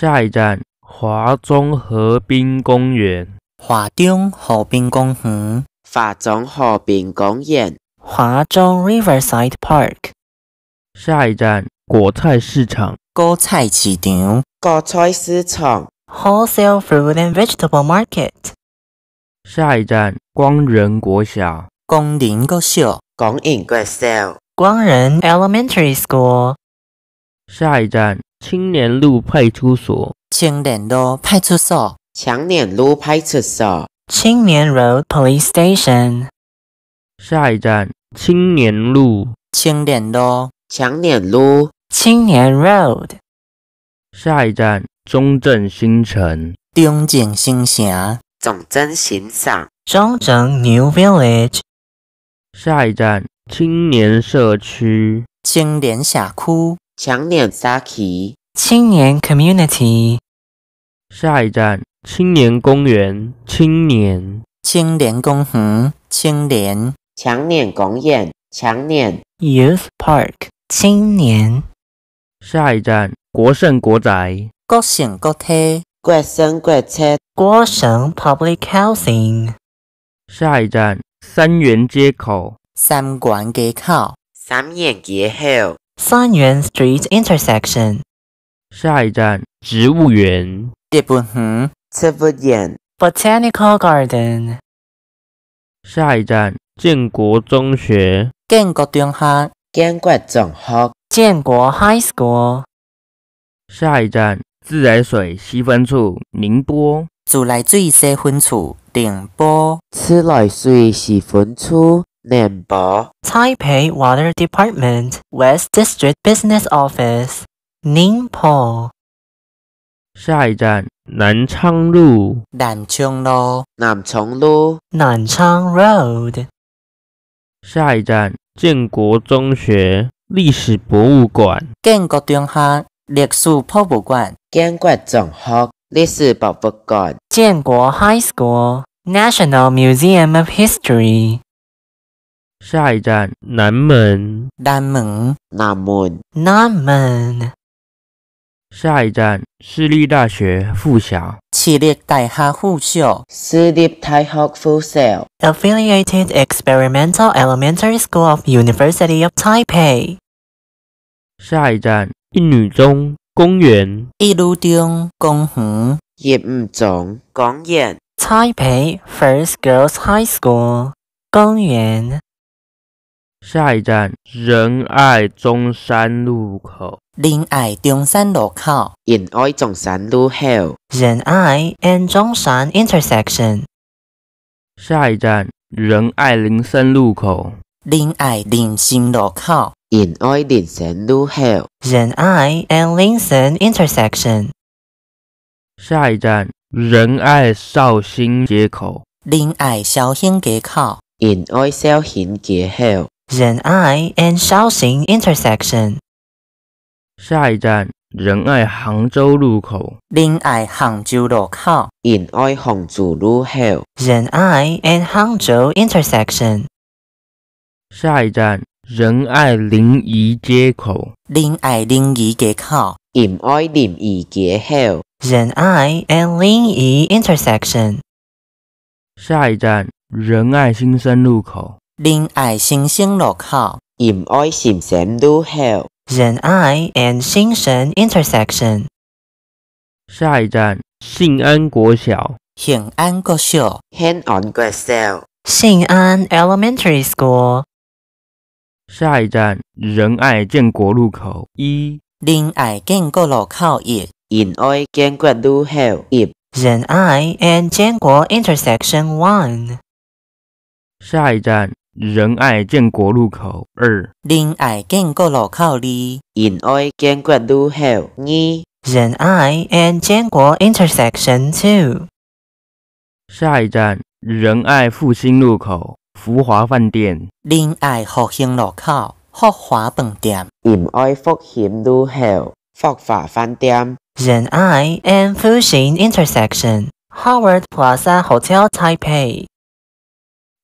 下一站，华中河滨公园。华中河滨公园，华中河滨公园，华中 Riverside Park。下一站，果菜市场。果菜市场，国菜市场，Wholesale Fruit and Vegetable Market。下一站，光仁国小。光仁国小，光仁国小，光仁 Elementary School。下一站。青年路派出所，青年路派出所，强年路派出所，青年 Road Police Station。下一站，青年路，青年路，强年路，青年 Road。下一站，中正新城，中正新城，中正新沙，中正 New Village。下一站，青年社区，青年社区。强年 Saki 青年 Community，下一站青年公园青年青年公园青年强年公园强年 Youth Park 青年下一站国盛国宅国盛国泰国盛国策国盛 Public Housing 下一站三元街口三元街口三元街口。三元 Street intersection，下一站植物园。植物园 botanical garden，下一站建国中学。建国中学，建国中学，建国 high school，下一站自来水西分处宁波。自来水西分处宁波，自来水西分处。宁波，Taipei Water Department West District Business Office，n n i g 宁波。下一站南昌路，南昌路，南昌路，南昌 Road。下一站建国中学历史博物馆，建国中学历史博物馆，建国中学历史博物馆，建国 High School National Museum of History。下一站南门。南门。南门。南门。下一站私立大学附小。私立大学附小。Affiliated Experimental Elementary School of University of Taipei。下一站一女中公园。一女中公园。一女中公园。Taipei First Girls High School 公园。下一站仁爱中山路口，仁爱中山路口，仁爱中山路口，仁爱 And 中山 Intersection。下一站仁爱林森路口，仁爱林森路口，仁爱林森路口，仁爱 And 林森 Intersection。下一站仁爱绍兴街口，仁爱绍兴街口，仁爱绍兴街口。仁爱 and 少行 intersection。下一站仁爱杭州路口。仁爱杭州路口，仁爱杭州路口。仁爱 and 杭州 intersection。下一站仁爱临沂街口。仁爱临沂街口，仁爱临沂街口。仁爱 and 临沂 intersection。下一站仁爱新生路口。仁爱新星路口，仁爱新星路口，仁爱 and 新星 intersection。下一站，兴安国小。兴安国小，兴安国小，兴安 elementary school。下一站，仁爱建国路口一。仁爱建国路口一，仁爱建国路口一，仁爱 and 建国 intersection one。下一站。仁爱建国路口二，仁爱建国路口二，仁爱建国路口二，仁爱 and 建国 intersection two。下一站，仁爱复兴路口，福华饭店，仁爱复兴路口，福华饭店，仁爱复兴路口，福华饭店，仁爱 and 复兴 intersection Howard Plaza Hotel Taipei。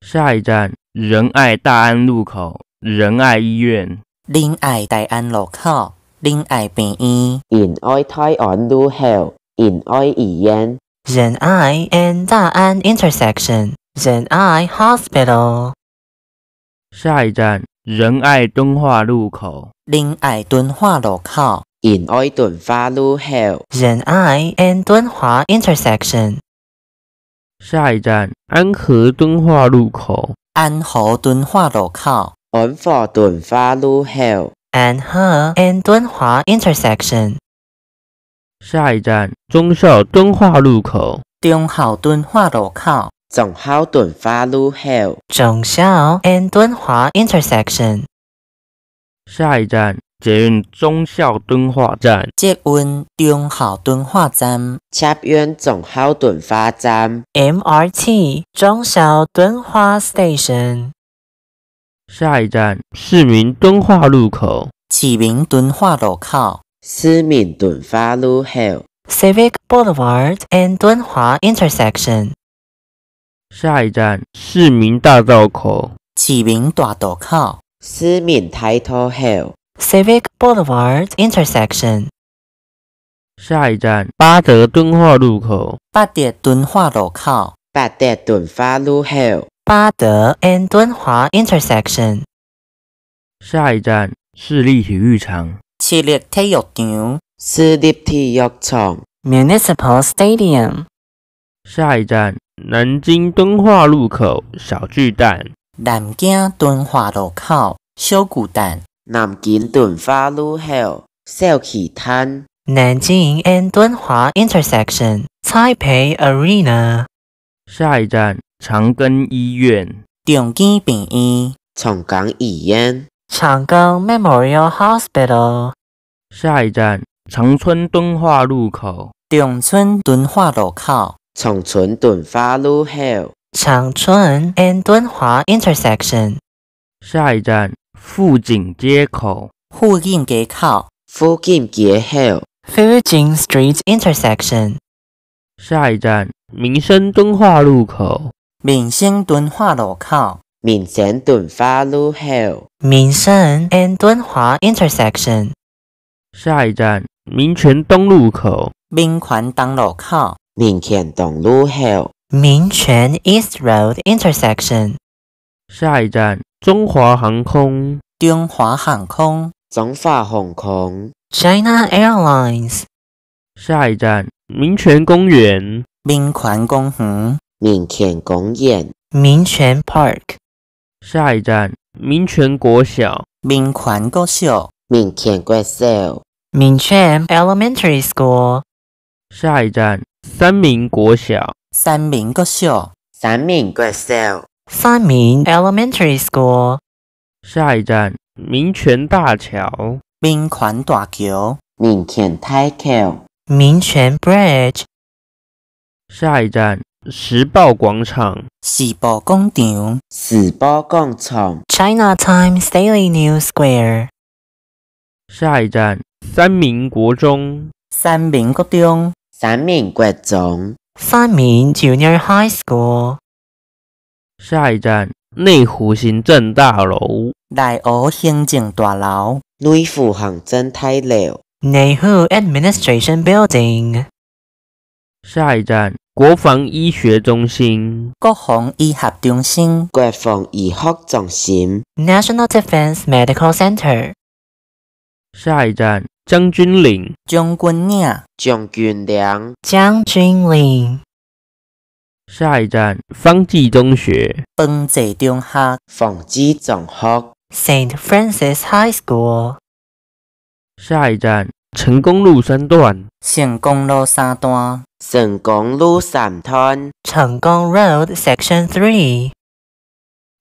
下一站。仁爱大安路口，仁爱医院。仁爱大安路口，仁爱医院。仁爱泰安路口，仁爱医院。仁爱 and 大安 intersection，仁爱 hospital。下一站，仁爱敦化路口。仁爱敦化路口，仁爱敦化路口。仁爱 and 敦化 intersection。下一站，安和敦化路口。安河敦化路口，安化敦化路口，安河，安敦化 intersection。下一站，中校敦化路口，中校敦化路口，中校敦化路口，中孝，安敦化 intersection。下一站。捷运忠孝敦化站，捷运忠孝敦化站，捷运忠孝敦化站，MRT 忠孝敦化 Station。下一站市民敦化路口，市民敦化路口，市民敦化路口，Civic Boulevard and 敦化 Intersection。下一站市民大道口，市民大道口，市民抬头 h i Civic Boulevard Intersection。下一站，巴德敦化路口。巴德敦化路口。巴德敦化路口。巴德 and 咚化 Intersection。下一站，市立体育场。市立体育场。市立体育场。Municipal Stadium。下一站，南京敦化路口小巨蛋。南京敦化路口小巨蛋。南京敦化路口，小奇摊。南京 and 敦化 intersection，台北 arena。下一站，长庚医院。长庚医院，长庚医院。长庚 memorial hospital。下一站，长春敦化路口。长春敦化路口，长春敦化路口，长春 and 敦化 intersection。下一站。附近街口，附近街口，附近街口，附近 Street Intersection。下一站，民生敦化路口，民生敦化路口，民生敦化路口，民生 N 敦化 Intersection。下一站，民权东路口，民权东路口，民权东路口，民权 East Road Intersection。下一站。中华航空，中华航空，中华航空，China Airlines。下一站，民权公园，民权公园，民权公园，民权 Park。下一站，民权国小，民权国小，民权国小，民权 Elementary School。下一站，三民国小，三民国小，三民国小。三明 Elementary School，下一站民权大桥。民权大桥，民权大桥，民权 Bridge。下一站时报广场。时报广场，时报广场，China Times Daily News Square。下一站三明国中。三明国中，三明国中，三明 Junior High School。下一站，内湖行政大楼。内湖行政大楼。内湖行政大楼。内湖 Administration Building。下一站，国防医学中心。国防医学中心。国防医学中心。National Defense Medical Center。下一站，将军岭。将军岭。将军岭。将军岭。下一站，方济中学。方济中学。Saint Francis High School。下一站，成功路三段。成功路三段。成功路三段。成功 Road Section Three。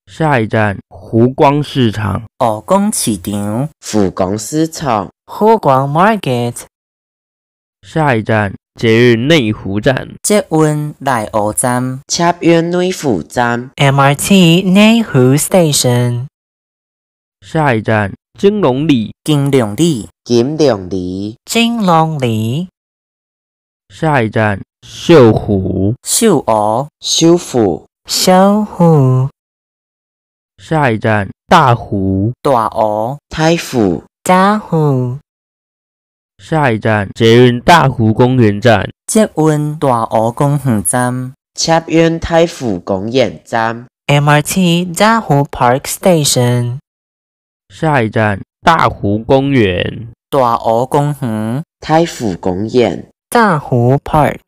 下一站，湖光市场。湖光市场。湖光市场。火光 Market。下一站。接駁內湖站，接駁內湖站，捷運内湖站 MRT 內湖 Station。下一站，金龍里，金龍里，金龍里，金龍里。下一站，秀湖，秀湖，秀湖，秀湖。下一站，大湖，大湖，大湖，大湖。下一站，捷运大湖公园站。捷运大湖公园站。捷运太湖公园站。MRT 大湖 Park Station。下一站，大湖公园。大湖公园。太湖公园。大湖 Park。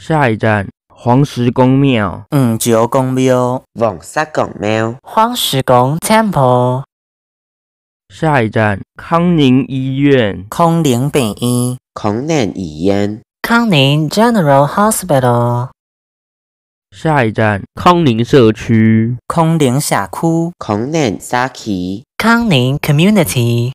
下一站，黄石公庙。黄石公庙。黄石公庙。黄石公 Temple。下一站，康宁医院。康宁病院。康宁医院。康宁 General Hospital。下一站，康宁社区。康宁社区。康宁社区。康宁 Community。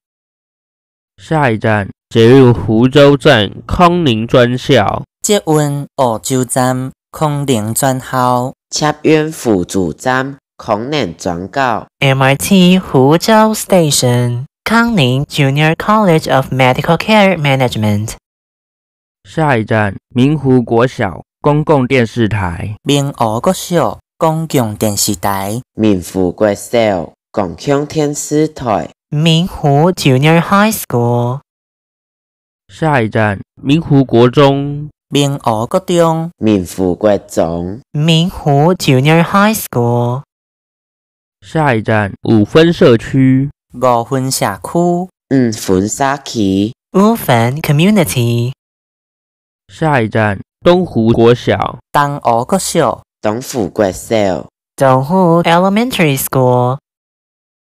下一站，接入湖州站康宁专校。接运湖州站康宁专校。切院辅助站。康宁转告 m i t 湖州 Station 康宁 Junior College of Medical Care Management。下一站，明湖国小公共电视台。明湖国小公共电视台。明湖国小公共电视台。明湖 Junior High School。下一站，明湖国中。明湖国中。明湖国中。明湖 Junior High School。下一站五分社区，五分社区，五分社区，五分 community。下一站东湖国小，东湖国小，东湖国小，东湖 elementary school。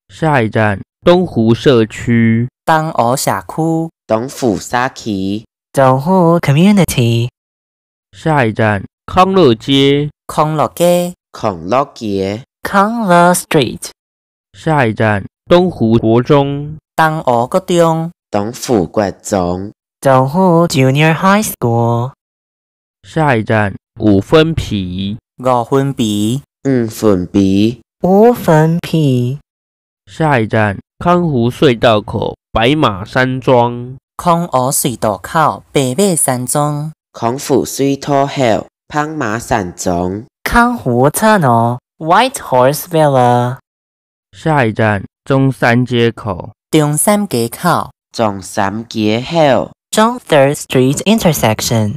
下一站东湖社区，东湖社区，东湖社区，东湖 community。下一站康乐街，康乐街，康乐街。康湖 Street，下一站东湖国中。东湖国中，东湖 Junior High School。下一站五分皮。五分皮，五分皮，五分皮。下一站康湖隧道口白马山庄。康湖隧道口白马山庄。康湖隧道口，白马山庄。康湖车路。White Horse Villa。下一站中山街口。中山街口。中山街口。John Third Street intersection。